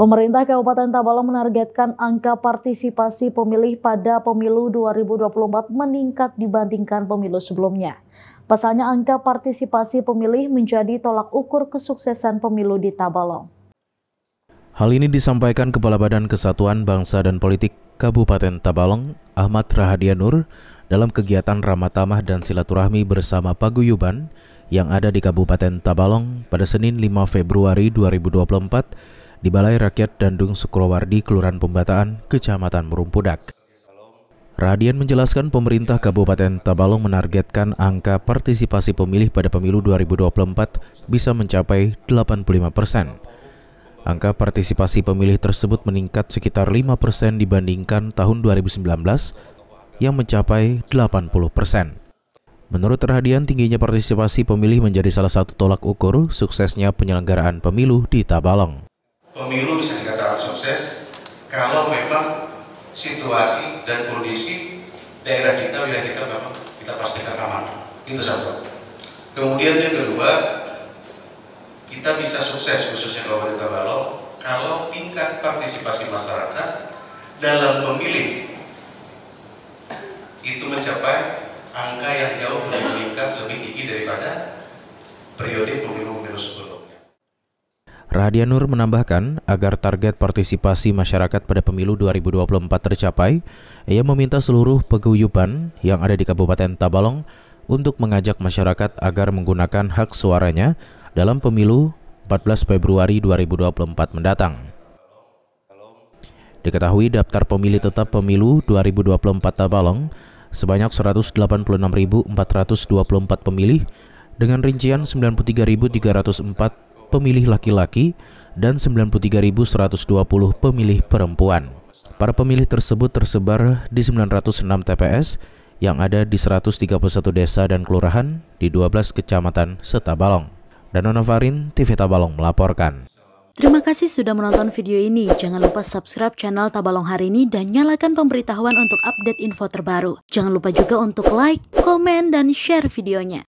Pemerintah Kabupaten Tabalong menargetkan angka partisipasi pemilih pada pemilu 2024 meningkat dibandingkan pemilu sebelumnya. Pasalnya angka partisipasi pemilih menjadi tolak ukur kesuksesan pemilu di Tabalong. Hal ini disampaikan Kepala Badan Kesatuan Bangsa dan Politik Kabupaten Tabalong, Ahmad Rahadianur, dalam kegiatan Ramatamah dan Silaturahmi bersama Paguyuban yang ada di Kabupaten Tabalong pada Senin 5 Februari 2024 di Balai Rakyat Dandung Sukrowardi, Kelurahan Pembataan, Kecamatan Merumpudak. Radian menjelaskan pemerintah Kabupaten Tabalong menargetkan angka partisipasi pemilih pada pemilu 2024 bisa mencapai 85 persen. Angka partisipasi pemilih tersebut meningkat sekitar 5 persen dibandingkan tahun 2019 yang mencapai 80 persen. Menurut Radian, tingginya partisipasi pemilih menjadi salah satu tolak ukur suksesnya penyelenggaraan pemilu di Tabalong pemilu bisa dikatakan sukses kalau memang situasi dan kondisi daerah kita, wilayah kita memang kita pastikan aman. Itu satu. Kemudian yang kedua, kita bisa sukses khususnya kalau kita balok kalau tingkat partisipasi masyarakat dalam memilih itu mencapai angka yang jauh lebih meningkat lebih tinggi daripada periode pemilu Nur menambahkan, agar target partisipasi masyarakat pada pemilu 2024 tercapai, ia meminta seluruh peguyuban yang ada di Kabupaten Tabalong untuk mengajak masyarakat agar menggunakan hak suaranya dalam pemilu 14 Februari 2024 mendatang. Diketahui daftar pemilih tetap pemilu 2024 Tabalong sebanyak 186.424 pemilih dengan rincian 93.304 pemilih laki-laki dan 93.120 pemilih perempuan. Para pemilih tersebut tersebar di 906 TPS yang ada di 131 desa dan kelurahan di 12 kecamatan Setabalong. Danona Farin, TV Tabalong melaporkan. Terima kasih sudah menonton video ini. Jangan lupa subscribe channel Tabalong hari ini dan nyalakan pemberitahuan untuk update info terbaru. Jangan lupa juga untuk like, komen, dan share videonya.